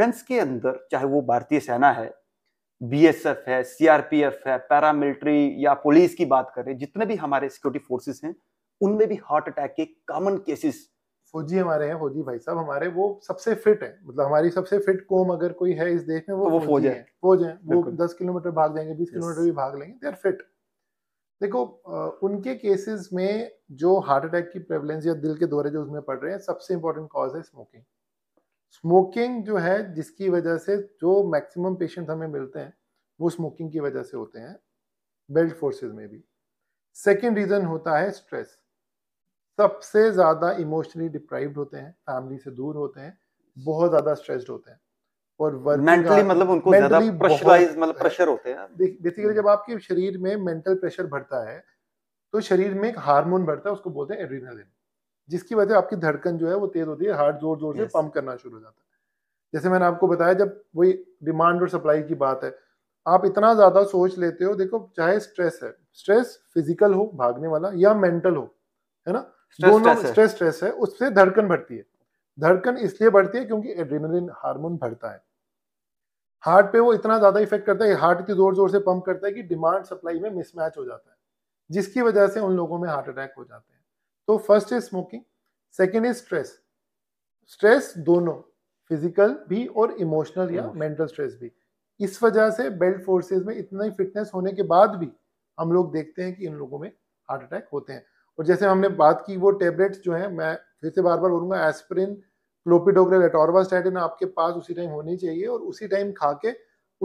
defence के अंदर चाहे वो भारतीय सेना है बीएसएफ है सीआरपीएफ है पैरामिलिट्री या पुलिस की बात करें जितने भी हमारे सिक्योरिटी फोर्सेस हैं उनमें भी हार्ट अटैक के कॉमन केसेस फौजी हमारे हैं फौजी भाई साहब हमारे वो सबसे फिट है मतलब हमारी सबसे फिट कोम अगर कोई है इस देश में वो तो वो फौज है फौज है वो दस किलोमीटर भाग जाएंगे बीस किलोमीटर भी भाग लेंगे दे आर फिट देखो उनके केसेस में जो हार्ट अटैक की प्रेवलेंस या दिल के दौरे जो उसमें पड़ रहे हैं सबसे इंपॉर्टेंट कॉज है स्मोकिंग स्मोकिंग जो है जिसकी वजह से जो मैक्सिमम पेशेंट हमें मिलते हैं वो स्मोकिंग की वजह से होते हैं बेल्ट फोर्सेस में भी सेकंड रीज़न होता है स्ट्रेस सबसे ज़्यादा इमोशनली डिप्राइव्ड होते हैं फैमिली से दूर होते हैं बहुत ज़्यादा स्ट्रेस्ड होते हैं और मेंटली मतलब उनको ज़्यादा प्रेशराइज मतलब प्रेशर होते हैं बेसिकली जब आपके शरीर में मेंटल प्रेशर बढ़ता है तो शरीर में एक हार्मोन बढ़ता है उसको बोलते हैं एड्रीनालिन जिसकी वजह आपकी धड़कन जो है वो तेज होती है हार्ट जोर जोर से पंप करना शुरू हो जाता है जैसे मैंने आपको बताया जब वही डिमांड और सप्लाई की बात है आप इतना ज्यादा सोच लेते हो देखो चाहे स्ट्रेस है स्ट्रेस फिजिकल हो भागने वाला या मेंटल हो है ना दोनों स्ट्रेस स्ट्रेस है उससे धड़कन बढ़ती है धड़कन इसलिए बढ़ती है क्योंकि एड्रेनलिन हार्मोन बढ़ता है हार्ट पे वो इतना ज्यादा इफेक्ट करता है हार्ट की जोर जोर से पंप करता है कि डिमांड सप्लाई में मिसमैच हो जाता है जिसकी वजह से उन लोगों में हार्ट अटैक हो जाते हैं तो first is smoking second is stress stress दोनों फिजिकल भी और इमोशनल या मेंटल स्ट्रेस भी इस वजह से बेल्ट फोर्सेस में इतना ही फिटनेस होने के बाद भी हम लोग देखते हैं कि इन लोगों में हार्ट अटैक होते हैं और जैसे हमने बात की वो टेबलेट्स जो हैं मैं फिर से बार बार बोलूंगा एस्प्रिन क्लोपिडोग्रेल एटोरवास्टैटिन आपके पास उसी टाइम होनी चाहिए और उसी टाइम खा के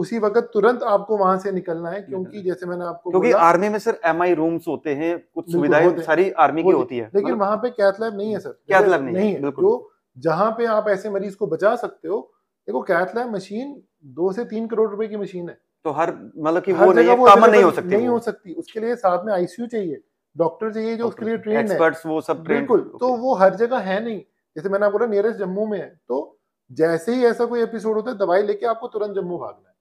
उसी वक्त तुरंत आपको वहां से निकलना है क्योंकि जैसे मैंने आपको क्योंकि आर्मी में सर एम आई रूम होते हैं कुछ सुविधाएं सारी आर्मी की होती है लेकिन मतलब वहां पे कैथ लैब नहीं है सर कैथ लैब नहीं है जो तो जहां पे आप ऐसे मरीज को बचा सकते हो देखो कैथ लैब मशीन दो से तीन करोड़ रुपए की मशीन है तो हर मतलब की वो नहीं नहीं हो सकती नहीं हो सकती उसके लिए साथ में आईसीयू चाहिए डॉक्टर चाहिए जो उसके लिए ट्रेन है वो सब बिल्कुल तो वो हर जगह है नहीं जैसे मैंने आपको बोला नियरेस्ट जम्मू में है तो जैसे ही ऐसा कोई एपिसोड होता है दवाई लेके आपको तुरंत जम्मू भागना है